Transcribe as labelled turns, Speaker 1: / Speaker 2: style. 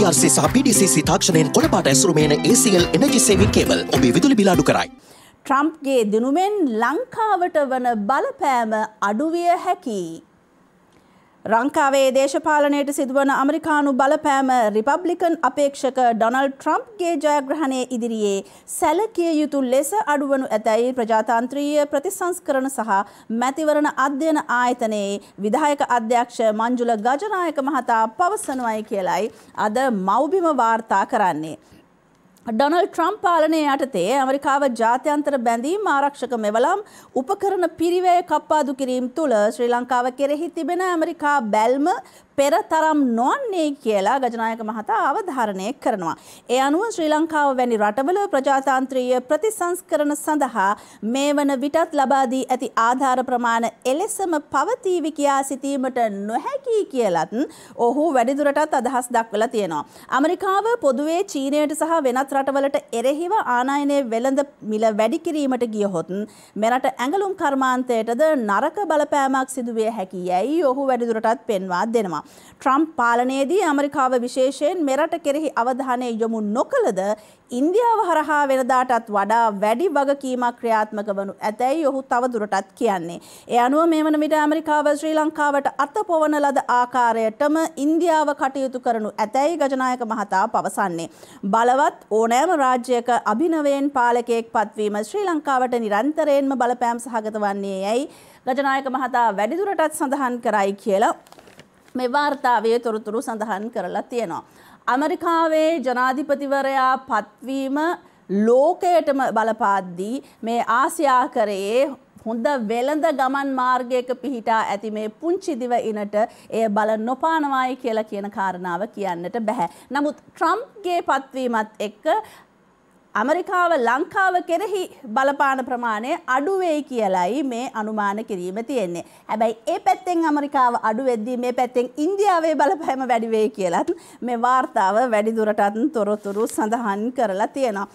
Speaker 1: DRC සහ PDCC තාක්ෂණයෙන් කොළපාට ඇසුරුමේන ACL එනජි සේවින් කේබල් ඔබේ විදුලි බිල අඩු කරයි. ට්‍රම්ප්ගේ දිනුමෙන් ලංකාවට වන බලපෑම අඩුවිය හැකි. ලංකාවේ දේශපාලනයට සිදුවන අමරිකානු බලපෑම රිපබ්ලිකන් අපේක්ෂක ඩොනල්ඩ් ට්‍රම්ප්ගේ ජයග්‍රහණය ඉදිරියේ සැලකිය යුතු ලෙස අඩුවනු ඇතැයි ප්‍රජාතන්ත්‍රීය ප්‍රතිසංස්කරණ සහ මැතිවරණ අධ්‍යයන ආයතනයේ විධායක අධ්‍යක්ෂ මංජුල ගජනායක මහතා පවසනවයි කියලයි අද මෞබිම වාර්තා කරන්නේ. ඩොනල් ට්‍රම් පාලනය යටතේ ඇමරිකාව ජාත්‍යන්තර බැඳීම් ආරක්ෂක මෙවලම් උපකරන පිරිවය කප්පාදු කිරීම් තුළ ශ්‍රී ලංකාව කෙරෙහි තිබෙන ඇමරිකා බැල්ම පෙර තරම් නොවන්නේ කියලා ගජනායක මහතා අවධාරණය කරනවා. ඒ අනුව ශ්‍රී ලංකාව වැනි රටවල ප්‍රජාතන්ත්‍රීය ප්‍රතිසංස්කරණ සඳහා මේ වන විටත් ලබා දී ඇති ආධාර ප්‍රමාණ එලෙසම පවතීවි කියා සිතීමට නොහැකි කියලත් ඔහු වැඩිදුරටත් අදහස් දක්වලා තියෙනවා. ඇමරිකාව පොදුවේ චීනයට සහ වෙනත් රටවලට එරෙහිව ආනයනය වෙළඳ මිල වැඩි කිරීමට ගියහොත් මෙරට ඇඟලුම් කර්මාන්තයටද නරක බලපෑමක් සිදුවේ හැකි යැයි ඔහු වැඩිදුරටත් පෙන්වා දෙනවා. ට්‍රම්ප් පාලනයේදී ඇමරිකාව විශේෂයෙන් මෙරට කෙරෙහි අවධානය යොමු නොකළද ඉන්දියාව හරහා වෙනදාටත් වඩා වැඩි වගකීමක් ක්‍රියාත්මක වනු ඇතැයි ඔහු තවදුරටත් කියන්නේ. ඒ අනුව මේ වන විට ඇමරිකාව ශ්‍රී ලංකාවට අතපොවන ලද ආකාරයටම ඉන්දියාව කටයුතු කරනු ඇතැයි ගජනායක මහතා පවසන්නේ. බලවත් ඕනෑම රාජ්‍යයක අභිනවයෙන් පාලකයෙක් පත්වීම ශ්‍රී ලංකාවට නිරන්තරයෙන්ම බලපෑම් සහගත වන්නේ යැයි ගජනායක මහතා වැඩිදුරටත් සඳහන් කරයි කියලා මේ වාර්තාවය තොරතුරු සඳහන් කරලා තියෙනවා. ඇමරිකාවේ ජනාධිපතිවරයා පත්වීම ලෝකයටම බලපාද්දී මේ ආසියාකරයේ හොඳ වෙළඳ ගමන් මාර්ගයක පිහිටා ඇති මේ පුංචි දිව ඉනට එය බල නොපානවායි කියලා කියන කාරණාව කියන්නට බැහැ. නමුත් ට්‍රම්ප්ගේ පත්වීමත් එක්ක ඇමරිකාව ලංකාව කෙරෙහි බලපාන ප්‍රමාණය අඩුවෙයි කියලයි මේ අනුමාන කිරීම තියෙන්නේ. හැබැයි ඒ පැත්තෙන් ඇමරිකාව අඩු වෙද්දී මේ පැත්තෙන් ඉන්දියාවේ බලපෑම වැඩි වෙයි කියලත් මේ වාර්තාව වැඩි දුරටත් තොරතුරු සඳහන් කරලා තියෙනවා.